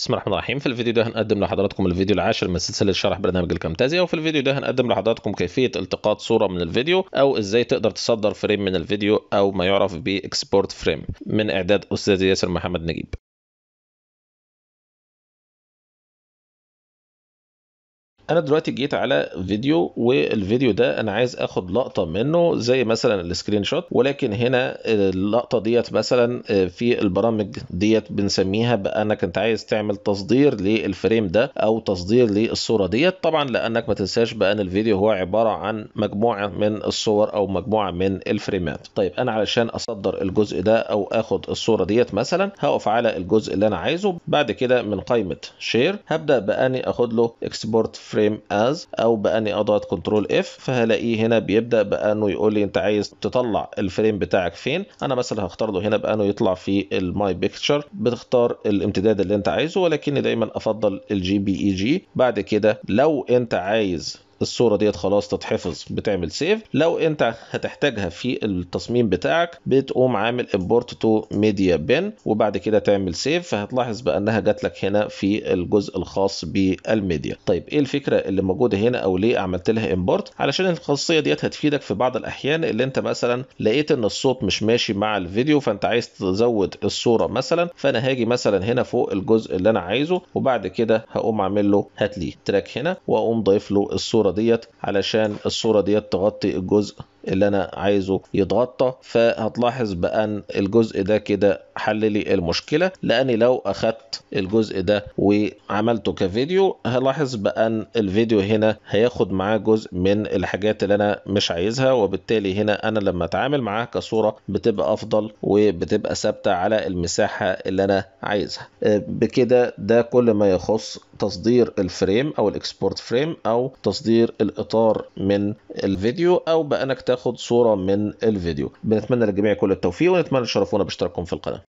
بسم الله الرحمن الرحيم في الفيديو ده هنقدم لحضراتكم الفيديو العاشر من سلسله شرح برنامج الكامتازيا وفي الفيديو ده هنقدم لحضراتكم كيفيه التقاط صوره من الفيديو او ازاي تقدر تصدر فريم من الفيديو او ما يعرف باكسبورت فريم من اعداد استاذ ياسر محمد نجيب انا دلوقتي جيت على فيديو والفيديو ده انا عايز اخد لقطه منه زي مثلا السكرين شوت ولكن هنا اللقطه ديت مثلا آه، في البرامج ديت بنسميها بانك انت عايز تعمل تصدير للفريم ده او تصدير للصوره ديت طبعا لانك ما تنساش بان الفيديو هو عباره عن مجموعه من الصور او مجموعه من الفريمات طيب انا علشان اصدر الجزء ده او اخد الصوره ديت مثلا هقف على الجزء اللي انا عايزه بعد كده من قائمه شير هبدا باني اخد له اكسبورت فريم فريم از او باني اضغط كنترول اف فهلاقيه هنا بيبدا بانه يقول لي انت عايز تطلع الفريم بتاعك فين انا مثلا هختار له هنا بانه يطلع في الماي بيكتشر بتختار الامتداد اللي انت عايزه ولكن دايما افضل الجي بي اي جي بعد كده لو انت عايز الصوره ديت خلاص تتحفظ بتعمل سيف لو انت هتحتاجها في التصميم بتاعك بتقوم عامل امبورت تو ميديا بن وبعد كده تعمل سيف فهتلاحظ بانها جات لك هنا في الجزء الخاص بالميديا طيب ايه الفكره اللي موجوده هنا او ليه عملت لها امبورت علشان الخاصيه ديت هتفيدك في بعض الاحيان اللي انت مثلا لقيت ان الصوت مش ماشي مع الفيديو فانت عايز تزود الصوره مثلا فانا هاجي مثلا هنا فوق الجزء اللي انا عايزه وبعد كده هقوم اعمل له هات لي تراك هنا واقوم ضايف له الصوره الصورة ديت علشان الصورة ديت تغطي الجزء اللي انا عايزه يتغطى فهتلاحظ بان الجزء ده كده حل لي المشكله لاني لو اخدت الجزء ده وعملته كفيديو هلاحظ بان الفيديو هنا هياخد معاه جزء من الحاجات اللي انا مش عايزها وبالتالي هنا انا لما اتعامل معاه كصوره بتبقى افضل وبتبقى ثابته على المساحه اللي انا عايزها بكده ده كل ما يخص تصدير الفريم او الاكسبورت فريم او تصدير الاطار من الفيديو او بانك تاخد صوره من الفيديو بنتمنى للجميع كل التوفيق ونتمنى تشرفونا باشتراككم في القناه